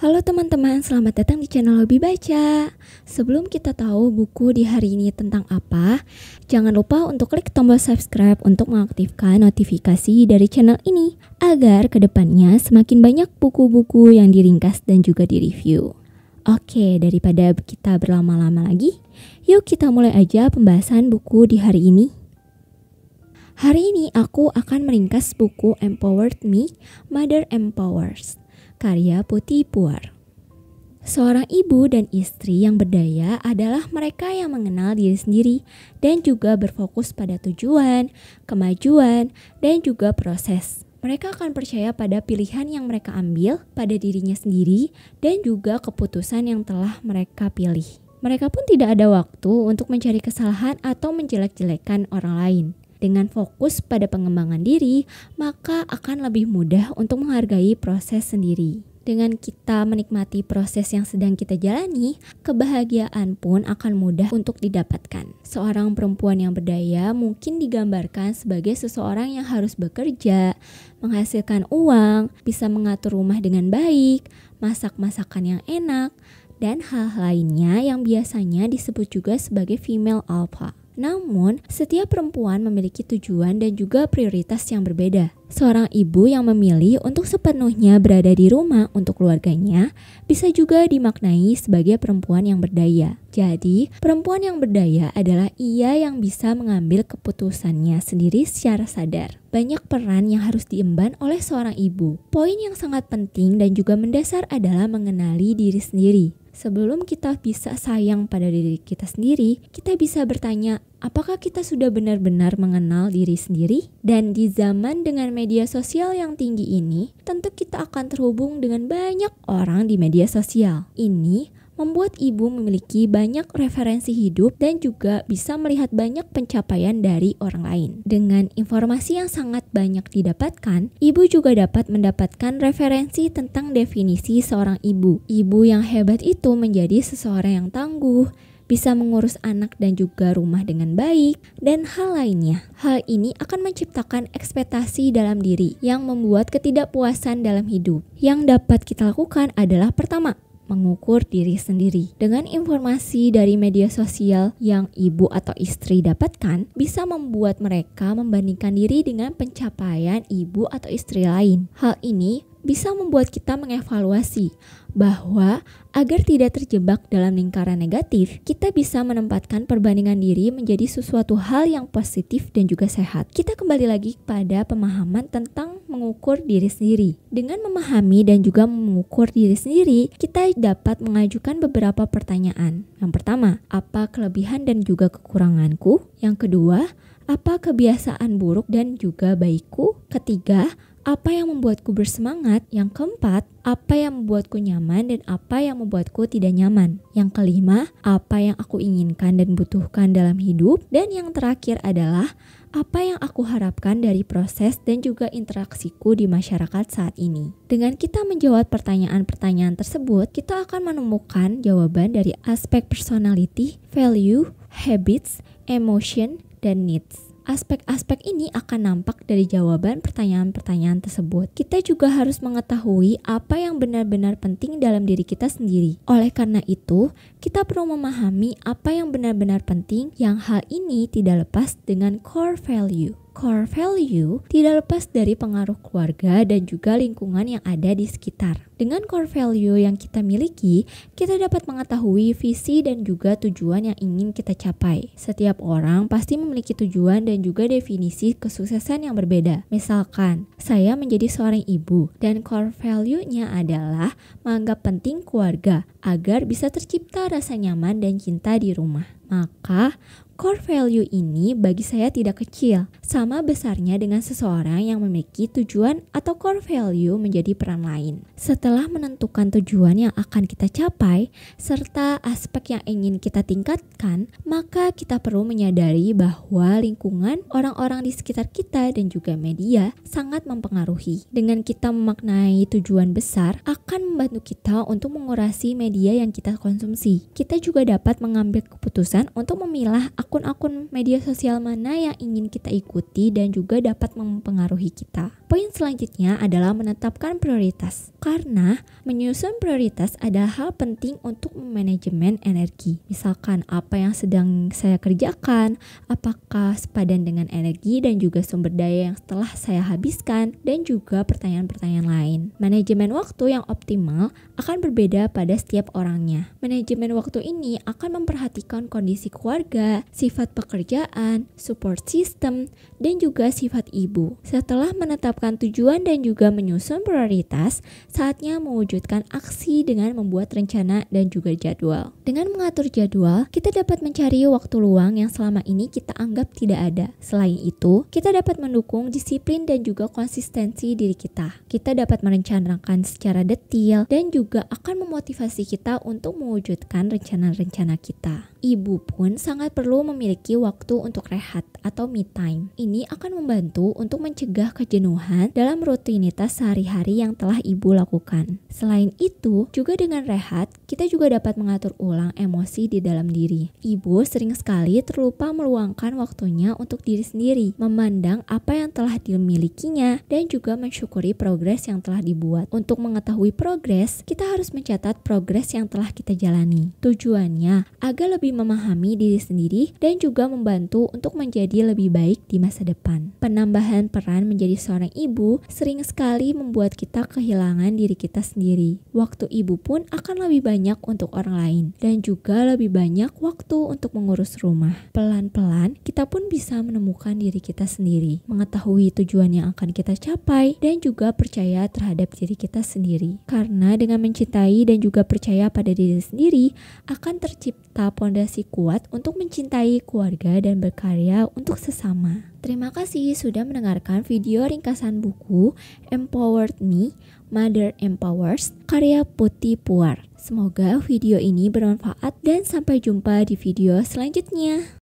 Halo teman-teman, selamat datang di channel Hobi Baca. Sebelum kita tahu buku di hari ini tentang apa, jangan lupa untuk klik tombol subscribe untuk mengaktifkan notifikasi dari channel ini agar kedepannya semakin banyak buku-buku yang diringkas dan juga direview. Oke, daripada kita berlama-lama lagi, yuk kita mulai aja pembahasan buku di hari ini. Hari ini aku akan meringkas buku Empowered Me, Mother Empowers karya Putih Puar. Seorang ibu dan istri yang berdaya adalah mereka yang mengenal diri sendiri dan juga berfokus pada tujuan, kemajuan, dan juga proses. Mereka akan percaya pada pilihan yang mereka ambil pada dirinya sendiri dan juga keputusan yang telah mereka pilih. Mereka pun tidak ada waktu untuk mencari kesalahan atau menjelek-jelekan orang lain. Dengan fokus pada pengembangan diri, maka akan lebih mudah untuk menghargai proses sendiri. Dengan kita menikmati proses yang sedang kita jalani, kebahagiaan pun akan mudah untuk didapatkan. Seorang perempuan yang berdaya mungkin digambarkan sebagai seseorang yang harus bekerja, menghasilkan uang, bisa mengatur rumah dengan baik, masak masakan yang enak, dan hal lainnya yang biasanya disebut juga sebagai female alpha. Namun, setiap perempuan memiliki tujuan dan juga prioritas yang berbeda. Seorang ibu yang memilih untuk sepenuhnya berada di rumah untuk keluarganya bisa juga dimaknai sebagai perempuan yang berdaya. Jadi, perempuan yang berdaya adalah ia yang bisa mengambil keputusannya sendiri secara sadar. Banyak peran yang harus diemban oleh seorang ibu. Poin yang sangat penting dan juga mendasar adalah mengenali diri sendiri. Sebelum kita bisa sayang pada diri kita sendiri, kita bisa bertanya, apakah kita sudah benar-benar mengenal diri sendiri? Dan di zaman dengan media sosial yang tinggi ini, tentu kita akan terhubung dengan banyak orang di media sosial. Ini membuat ibu memiliki banyak referensi hidup dan juga bisa melihat banyak pencapaian dari orang lain. Dengan informasi yang sangat banyak didapatkan, ibu juga dapat mendapatkan referensi tentang definisi seorang ibu. Ibu yang hebat itu menjadi seseorang yang tangguh, bisa mengurus anak dan juga rumah dengan baik, dan hal lainnya. Hal ini akan menciptakan ekspektasi dalam diri yang membuat ketidakpuasan dalam hidup. Yang dapat kita lakukan adalah pertama, mengukur diri sendiri. Dengan informasi dari media sosial yang ibu atau istri dapatkan, bisa membuat mereka membandingkan diri dengan pencapaian ibu atau istri lain. Hal ini bisa membuat kita mengevaluasi bahwa agar tidak terjebak dalam lingkaran negatif, kita bisa menempatkan perbandingan diri menjadi sesuatu hal yang positif dan juga sehat. Kita kembali lagi pada pemahaman tentang mengukur diri sendiri. Dengan memahami dan juga mengukur diri sendiri, kita dapat mengajukan beberapa pertanyaan. Yang pertama, apa kelebihan dan juga kekuranganku? Yang kedua, apa kebiasaan buruk dan juga baikku? Ketiga, apa yang membuatku bersemangat, yang keempat, apa yang membuatku nyaman dan apa yang membuatku tidak nyaman. Yang kelima, apa yang aku inginkan dan butuhkan dalam hidup dan yang terakhir adalah apa yang aku harapkan dari proses dan juga interaksiku di masyarakat saat ini. Dengan kita menjawab pertanyaan-pertanyaan tersebut, kita akan menemukan jawaban dari aspek personality, value, habits, emotion, dan needs. Aspek-aspek ini akan nampak dari jawaban pertanyaan-pertanyaan tersebut. Kita juga harus mengetahui apa yang benar-benar penting dalam diri kita sendiri. Oleh karena itu, kita perlu memahami apa yang benar-benar penting yang hal ini tidak lepas dengan core value core value tidak lepas dari pengaruh keluarga dan juga lingkungan yang ada di sekitar. Dengan core value yang kita miliki, kita dapat mengetahui visi dan juga tujuan yang ingin kita capai. Setiap orang pasti memiliki tujuan dan juga definisi kesuksesan yang berbeda. Misalkan, saya menjadi seorang ibu dan core value-nya adalah menganggap penting keluarga agar bisa tercipta rasa nyaman dan cinta di rumah. Maka, Core value ini bagi saya tidak kecil, sama besarnya dengan seseorang yang memiliki tujuan atau core value menjadi peran lain. Setelah menentukan tujuan yang akan kita capai serta aspek yang ingin kita tingkatkan, maka kita perlu menyadari bahwa lingkungan, orang-orang di sekitar kita dan juga media sangat mempengaruhi. Dengan kita memaknai tujuan besar akan membantu kita untuk mengurasi media yang kita konsumsi. Kita juga dapat mengambil keputusan untuk memilah akun-akun media sosial mana yang ingin kita ikuti dan juga dapat mempengaruhi kita. Poin selanjutnya adalah menetapkan prioritas, karena menyusun prioritas adalah hal penting untuk manajemen energi. Misalkan apa yang sedang saya kerjakan, apakah sepadan dengan energi dan juga sumber daya yang telah saya habiskan, dan juga pertanyaan-pertanyaan lain. Manajemen waktu yang optimal akan berbeda pada setiap orangnya. Manajemen waktu ini akan memperhatikan kondisi keluarga, sifat pekerjaan, support system, dan juga sifat ibu. Setelah menetapkan menetapkan tujuan dan juga menyusun prioritas, saatnya mewujudkan aksi dengan membuat rencana dan juga jadwal. Dengan mengatur jadwal, kita dapat mencari waktu luang yang selama ini kita anggap tidak ada. Selain itu, kita dapat mendukung disiplin dan juga konsistensi diri kita. Kita dapat merencanakan secara detail dan juga akan memotivasi kita untuk mewujudkan rencana-rencana kita. Ibu pun sangat perlu memiliki waktu untuk rehat atau me time. Ini akan membantu untuk mencegah kejenuhan perubahan dalam rutinitas sehari-hari yang telah ibu lakukan. Selain itu, juga dengan rehat, kita juga dapat mengatur ulang emosi di dalam diri. Ibu sering sekali terlupa meluangkan waktunya untuk diri sendiri, memandang apa yang telah dimilikinya, dan juga mensyukuri progres yang telah dibuat. Untuk mengetahui progres, kita harus mencatat progres yang telah kita jalani. Tujuannya agar lebih memahami diri sendiri dan juga membantu untuk menjadi lebih baik di masa depan. Penambahan peran menjadi seorang ibu sering sekali membuat kita kehilangan diri kita sendiri. Waktu ibu pun akan lebih banyak banyak untuk orang lain dan juga lebih banyak waktu untuk mengurus rumah. Pelan-pelan kita pun bisa menemukan diri kita sendiri, mengetahui tujuan yang akan kita capai dan juga percaya terhadap diri kita sendiri. Karena dengan mencintai dan juga percaya pada diri sendiri akan tercipta pondasi kuat untuk mencintai keluarga dan berkarya untuk sesama. Terima kasih sudah mendengarkan video ringkasan buku Empowered Me, Mother Empowers, karya Putih Puar. Semoga video ini bermanfaat dan sampai jumpa di video selanjutnya.